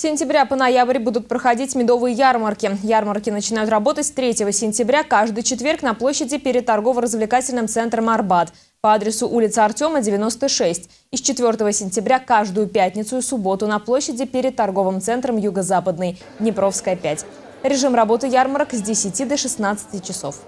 С сентября по ноябрь будут проходить медовые ярмарки. Ярмарки начинают работать с 3 сентября каждый четверг на площади перед торгово-развлекательным центром «Арбат» по адресу улица Артема, 96. И с 4 сентября каждую пятницу и субботу на площади перед торговым центром «Юго-Западный» Днепровская, 5. Режим работы ярмарок с 10 до 16 часов.